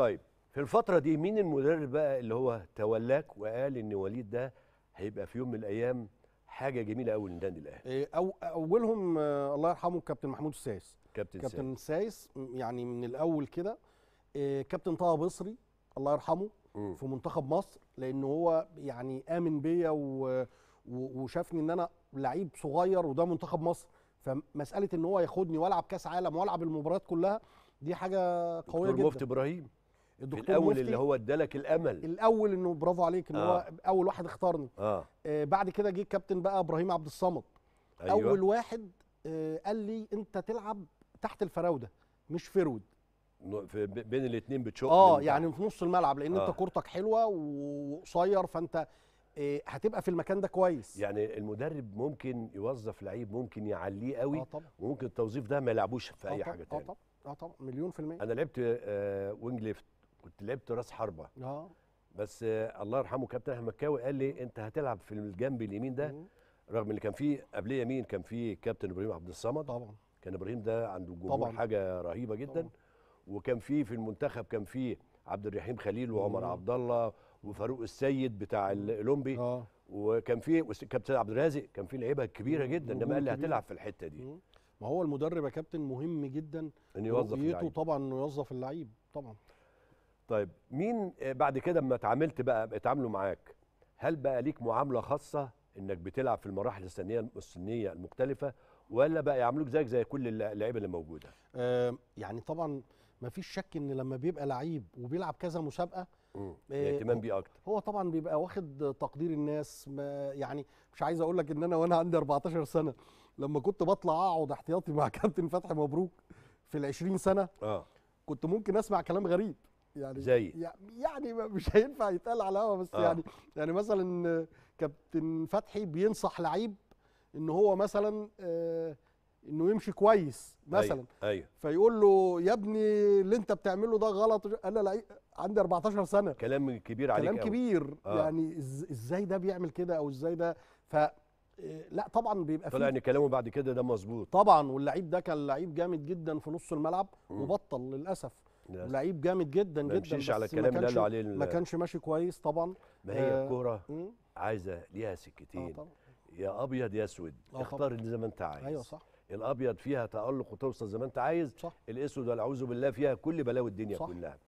طيب في الفترة دي مين المدرب بقى اللي هو تولاك وقال ان وليد ده هيبقى في يوم من الايام حاجة جميلة قوي للنادي الاهلي؟ إيه، أو اولهم آه، الله يرحمه كابتن محمود السايس كابتن, كابتن سايس يعني من الاول كده إيه، كابتن طه بصري الله يرحمه م. في منتخب مصر لان هو يعني امن بيا وشافني ان انا لعيب صغير وده منتخب مصر فمساله ان هو ياخدني والعب كاس عالم والعب المباريات كلها دي حاجه قويه جدا مفتي ابراهيم الدكتور في الاول مفتي اللي هو ادالك الامل الاول انه برافو عليك ان آه. هو اول واحد اختارني آه. آه بعد كده جه الكابتن بقى ابراهيم عبد الصمد أيوة. اول واحد آه قال لي انت تلعب تحت الفراوده مش فرود في بين الاثنين بتشق اه يعني في نص الملعب لان آه. انت كورتك حلوه وقصير فانت آه، هتبقى في المكان ده كويس يعني المدرب ممكن يوظف لعيب ممكن يعليه قوي آه طبعا. وممكن التوظيف ده ما يلعبوش في آه اي طبعًا. حاجه ثانيه اه طبعا اه طبعا مليون في الميه انا لعبت آه وينج ليفت كنت لعبت راس حربه اه بس الله يرحمه كابتن احمد مكاوي قال لي انت هتلعب في الجنب اليمين ده رغم ان كان في قبليه يمين كان في كابتن ابراهيم عبد الصمد طبعا كان ابراهيم ده عنده جمهور حاجه رهيبه جدا طبعا. وكان في في المنتخب كان في عبد الرحيم خليل وعمر عبد الله وفاروق السيد بتاع الاولمبي آه. وكان في كابتن عبد الرازق كان في لعيبه كبيره جدا انما قال لي هتلعب في الحته دي ما هو المدرب يا كابتن مهم جدا ان يوظف اللعيب طبعا انه يوظف اللعيب طبعا طيب مين آه، بعد كده لما اتعاملت بقى اتعاملوا معاك هل بقى ليك معامله خاصه انك بتلعب في المراحل السنيه السنيه المختلفه ولا بقى يعاملوك زيك زي كل اللعيبه اللي موجوده آه يعني طبعا ما فيش شك ان لما بيبقى لعيب وبيلعب كذا مسابقه آه، الاهتمام بيه اكتر هو طبعا بيبقى واخد تقدير الناس ما يعني مش عايز اقول لك ان انا وانا عندي 14 سنه لما كنت بطلع اقعد احتياطي مع كابتن فتحي مبروك في ال 20 سنه آه. كنت ممكن اسمع كلام غريب يعني زي يعني مش هينفع يتقال على الهوا بس آه. يعني يعني مثلا كابتن فتحي بينصح لعيب ان هو مثلا آه، انه يمشي كويس أيوه، مثلا أيوة. أيوة. فيقول له يا ابني اللي انت بتعمله ده غلط انا لعيب عندي 14 سنه كلام كبير عليك كلام كبير آه. يعني ازاي ده بيعمل كده او ازاي ده ف آه، لا طبعا بيبقى طلع ان كلامه بعد كده ده مظبوط طبعا واللعيب ده كان لعيب جامد جدا في نص الملعب وبطل للاسف لعيب جامد جدا ما جدا بس على الكلام اللي عليه ما كانش ماشي كويس طبعا ما هي آه الكوره عايزه ليها سكتين آه يا ابيض يا اسود آه اختار اللي زي ما انت عايز ايوه صح الابيض فيها تالق وتوصل زي ما انت عايز صح الاسود والعوذ بالله فيها كل بلاوي الدنيا صح. كلها